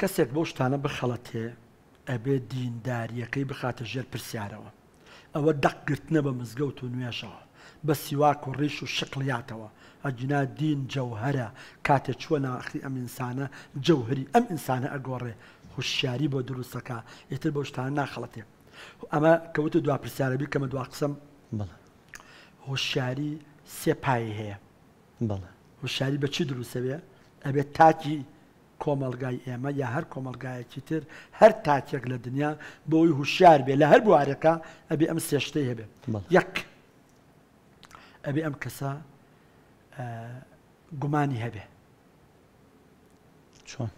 کەسێک بۆ شتانە بخەڵەتێ ئەبێ دینداریەکەی بخاتە ژێر پرسیارەوە ئەوە دەقگرتنە بە مزگەوت و نوێشەوە بە سیواک و ڕیش و شقلیاتەوە ئەجینا دین جەوهرە کاتێک چوە ناخی ئەم ئینسانە جەوهری ئەم ئینسانە ئەگۆڕێ خوشیاری بۆ دروستەکە یتر بۆ شتانە ناخەڵەتێ ئەمە کەوتە دوا پرسیارەبی کەمە دوا قسم هۆشیاری سێپایی هەیە هوشاری بە چی دروستەوێ ئەبێت تاکی کۆمەلگای ئێمە یا هەر کۆمەلگایەکی تر هەر تاکێک لە دنیا بۆی هوشیار بێ لە هەر بوارەکە ئەبێ ئەم سێشتەی هەبێ یەک ئەبێ ئەم کەسە گومانی هەبێ چۆن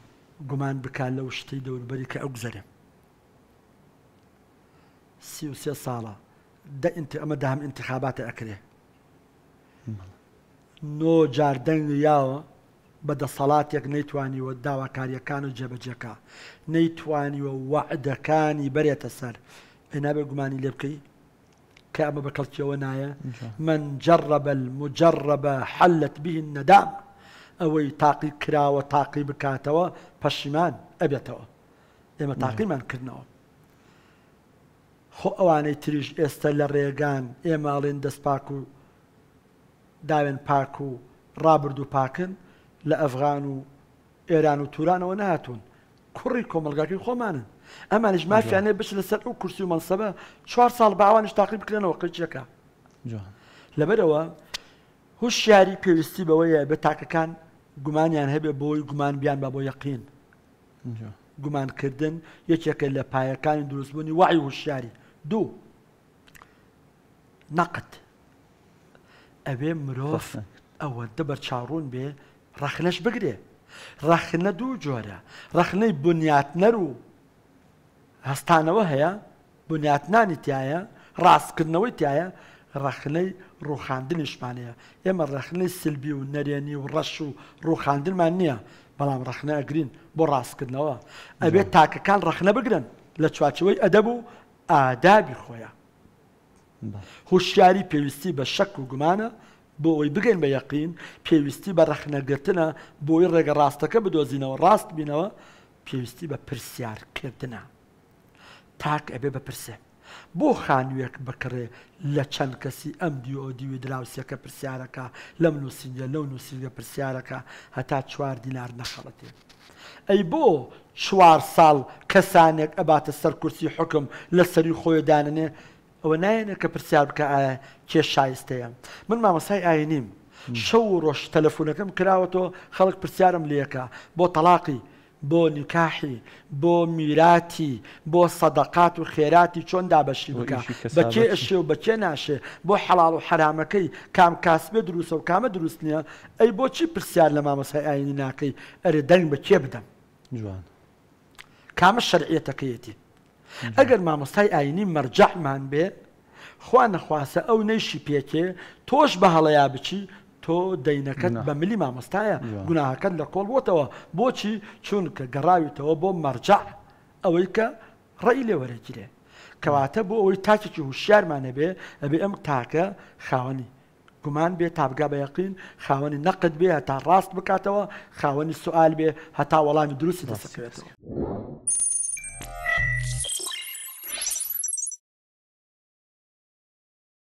گومان بکات لەو شتەی دەوربەری کە ئەو گزەرێ سی و سێ ساڵە ئەمە دام انتخاباتە ئەکرێ نۆ جاردەنگ یاوە بەدەسەڵاتێک نەیتوانیوە داواکاریەکان و جەبەجەکە نەیتوانیوە وعدەکانی بەرێتە سەر هێنابێ گومانی لێ بکەی کە ئەمە بە کەڵکیەوە نایە من جەڕەبە مجەڕەبە حلت بین نەدام ئەوەی تاقی کراوە تاقی بکاتەوە پەشیمان ئەبێتەوە ئێمە تاقیمان کردنەوە خۆ ئەوانەی تریش ئێستا لە ڕێگان ئێماڵێن دەستپاک و داوێن پاک و ڕابرد و پاکن لە ئەفغان و ئێران و تورانەوە نهاتون کوڕی کۆمەلگاکی خۆمانن ئەمانش مافیانێ بچ لەسەر و کورسی و مەسەبە چوار ساڵ باوانش تاقی بکرێنەوە قچەکە لەبەرەوە هوشیاری پێویستی بەوەیە بە تاکەکان گومانیان هەبێ بۆی گومان بیان با بۆ یەقین گومانکردن یەکێکە لە پایەکانی دروستبوونی وای هوشیاری دوو نەقت ئەوێ مرۆڤ ئەوە دەبەر چاڕوون بێ ڕخنەش بگرێ ڕخنە دوو جۆرە ڕخنەی بنیاتنەر و هەستانەوە هەیە بنیاتنانی تایە ڕاستکردنەوەی تایە ڕخنەی ڕوخاندنیشمانەیە ئێمە ڕخنەی سلبی و نەرێنی و ڕەش و ڕوخاندنمان نییە بەڵام ڕخنە ئەگرین بۆ ڕاستکردنەوە ئەبێت تاکەکان ڕخنە بگرن لە چواچەوەی ئەدەب و ئادابی خۆیان هوشیاری پێویستی بە شەک و گومانە بۆ ئەوی بگەین بە یەقین پێویستی بە ڕەخنەگرتنە بۆی ڕێگە ڕاستەکە بدۆزینەوە ڕاست بینەوە پێویستی بە پرسیارکردە تاک ئەبێ بەپرسێ بۆ خانوێک بکڕێ لە چەند کەسی ئەم دیۆ دیوی دراوسەکە پرسیارەکە لەم نووسنجە لەو نووسنگە پرسیارەکە هەتا چوار دینار نەخەڵەتێ ئەی بۆ چوار ساڵ کەسانێک ئەباتە سەر کورسی حکم لە سەری خۆی دانێ ئەوە نایەنێت کە پرسیار بکە ئایا کێ شایستەیە من مامەسای ئاین نیم شەو ڕۆژ تەلەفۆنەکەم کراوەتەوە خەڵک پرسیارم لەکە بۆ تەلاقی بۆ نیکاحی بۆ میراتی بۆ سەدەقات و خێراتی چۆن دابەشی بکە بەکێ ئەشێ و بەکێ ناشێ بۆ حەڵال و حرامەکەی کام کاسبێ دروستە و کامە دروست نییە ئەی بۆچی پرسیار لە مامەسای ئاینی ناکەی ئەرێ دەنگ بە کێ بدەم جوان کامە شەرعێتەکەیەتی ئەگەر مامۆستای ئاینی مەرجەحمان بێ خوا نەخواسە ئەو نەیشی پێکێ تۆش بە هەڵەیە بچی تۆ دەینەکەت بە ملی مامۆستایە گوناهەکەت لە کۆڵ بۆتەوە بۆچی چونکە گەڕاویتەوە بۆ مەرجە ئەوەی کە ڕێی لێ وەرەگیرێ کەواتە بۆ ئەوەی تاکێکی هوشیارمانە بێ ئەبێ ئەم تاکە خاوەنی گومان بێ تابگا بە یەقین خاوەنی نەقد بێ هەتا ڕاست بکاتەوە خاوەنی سوال بێ هەتا وەڵامی دروستی دەسەکەوێتەوە.